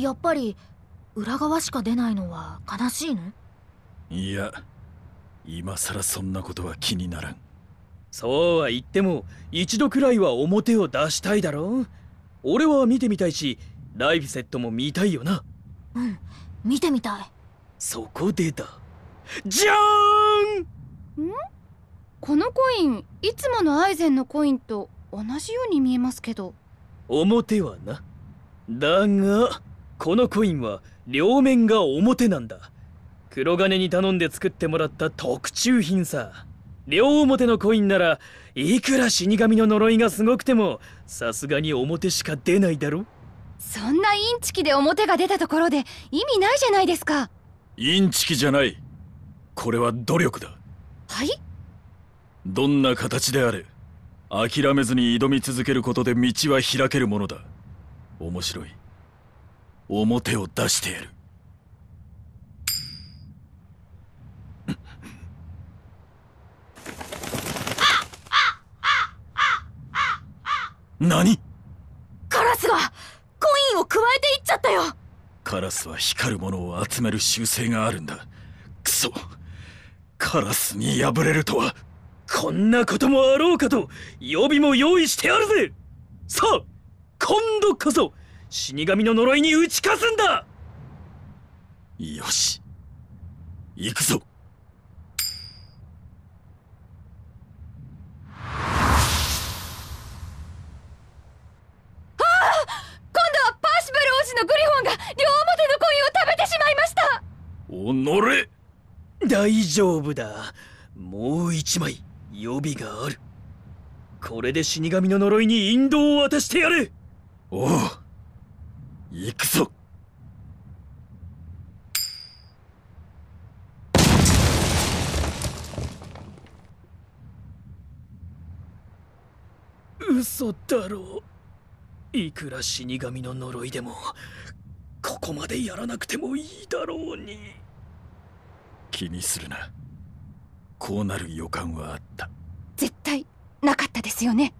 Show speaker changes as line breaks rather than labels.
やっぱり裏側しか出ないのは悲しいの
いや今さらそんなことは気にならんそうは言って
も一度くらいは表を出したいだろう俺は見てみたいしライフセットも見たいよな
うん見てみたい
そこでだじゃーんんこのコインいつものアイゼンのコインと同じように見えますけど表はなだがこのコインは両面が表なんだ黒金に頼んで作ってもらった特注品さ両表のコインならいくら死神の呪いがすごくてもさすがに表しか出ないだろそんなインチキで表が出たところで意味ないじゃないですか
インチキじゃないこれは努力だはいどんな形であれ諦めずに挑み続けることで道は開けるものだ面白い表を出してやる何
カラスがコインをくわえていっちゃったよ
カラスは光るものを集める習性があるんだクソカラスに敗れるとはこんなこともあろうかと
予備も用意してあるぜさあ今度こそ死神の呪いに打ち勝つんだ
よし行くぞ今
度はパーシバル王子のグリフォンが両表のコインを食べてしまいました
おのれ
大丈夫だもう一枚予備があるこれで死神の呪いに引導を渡してやれおう行くぞ嘘だろういくら死神の呪いでもここまでやらなくてもいいだろうに
気にするなこうなる予感はあった
絶対なかったですよね